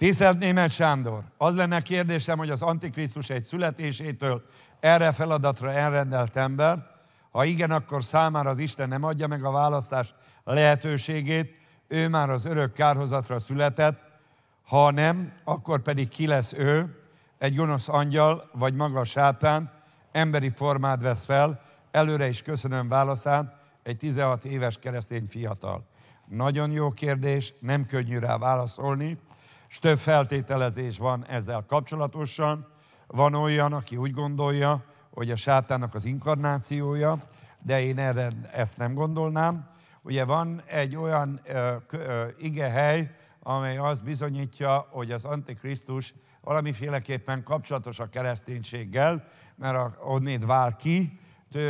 Tisztelt német Sándor, az lenne a kérdésem, hogy az Antikrisztus egy születésétől erre feladatra elrendelt ember, ha igen, akkor számára az Isten nem adja meg a választás lehetőségét, ő már az örök kárhozatra született, ha nem, akkor pedig ki lesz ő, egy gonosz angyal, vagy maga a sátán, emberi formát vesz fel, előre is köszönöm válaszát, egy 16 éves keresztény fiatal. Nagyon jó kérdés, nem könnyű rá válaszolni, és több feltételezés van ezzel kapcsolatosan. Van olyan, aki úgy gondolja, hogy a sátának az inkarnációja, de én erre ezt nem gondolnám. Ugye van egy olyan ö, ö, igehely, amely azt bizonyítja, hogy az Antikrisztus valamiféleképpen kapcsolatos a kereszténységgel, mert a, onnét vál ki,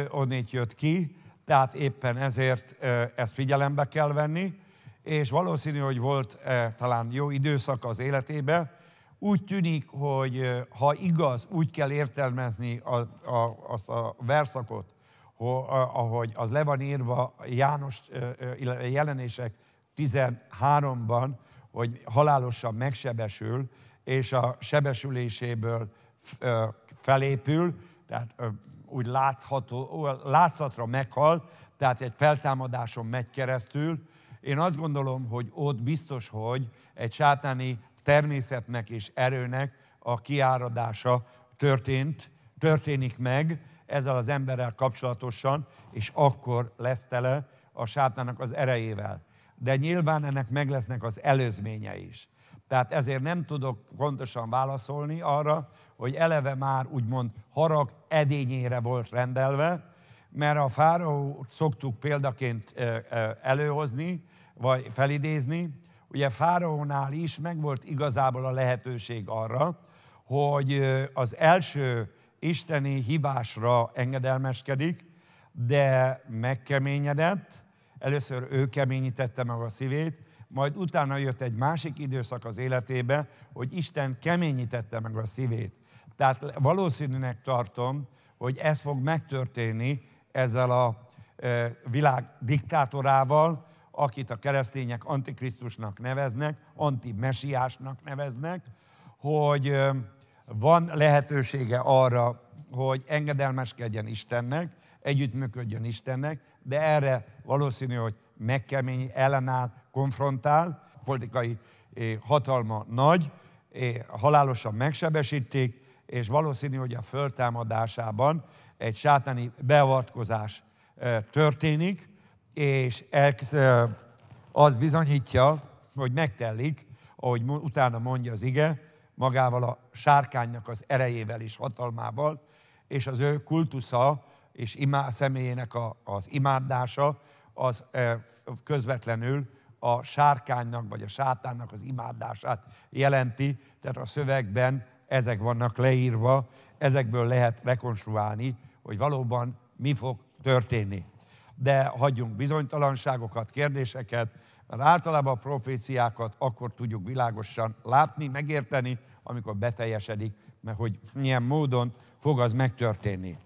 onnét jött ki, tehát éppen ezért ö, ezt figyelembe kell venni és valószínű, hogy volt e, talán jó időszak az életében. Úgy tűnik, hogy eh, ha igaz, úgy kell értelmezni a, a, azt a verszakot, ahogy az le van írva János eh, jelenések 13-ban, hogy halálosan megsebesül, és a sebesüléséből felépül, tehát úgy látható, látszatra meghal, tehát egy feltámadáson megy keresztül, én azt gondolom, hogy ott biztos, hogy egy sátáni természetnek és erőnek a kiáradása történt, történik meg ezzel az emberrel kapcsolatosan, és akkor lesz tele a sátának az erejével. De nyilván ennek meg lesznek az előzménye is. Tehát ezért nem tudok pontosan válaszolni arra, hogy eleve már úgymond harag edényére volt rendelve, mert a fáraót szoktuk példaként előhozni, vagy felidézni, ugye fáraónál is megvolt igazából a lehetőség arra, hogy az első isteni hívásra engedelmeskedik, de megkeményedett, először ő keményítette meg a szívét, majd utána jött egy másik időszak az életébe, hogy Isten keményítette meg a szívét. Tehát valószínűnek tartom, hogy ez fog megtörténni ezzel a e, világ diktátorával, akit a keresztények antikrisztusnak neveznek, antimesiásnak neveznek, hogy e, van lehetősége arra, hogy engedelmeskedjen Istennek, együttműködjön Istennek, de erre valószínű, hogy megkemény, ellenáll, konfrontál, politikai hatalma nagy, halálosan megsebesítik, és valószínű, hogy a föltámadásában egy sátáni beavatkozás történik, és az bizonyítja, hogy megtellik, ahogy utána mondja az ige, magával a sárkánynak az erejével és hatalmával, és az ő kultusza és imá, személyének a, az imádása az közvetlenül a sárkánynak vagy a sátánnak az imádását jelenti, tehát a szövegben ezek vannak leírva, ezekből lehet rekonstruálni, hogy valóban mi fog történni. De hagyjunk bizonytalanságokat, kérdéseket, mert általában a proféciákat akkor tudjuk világosan látni, megérteni, amikor beteljesedik, mert hogy milyen módon fog az megtörténni.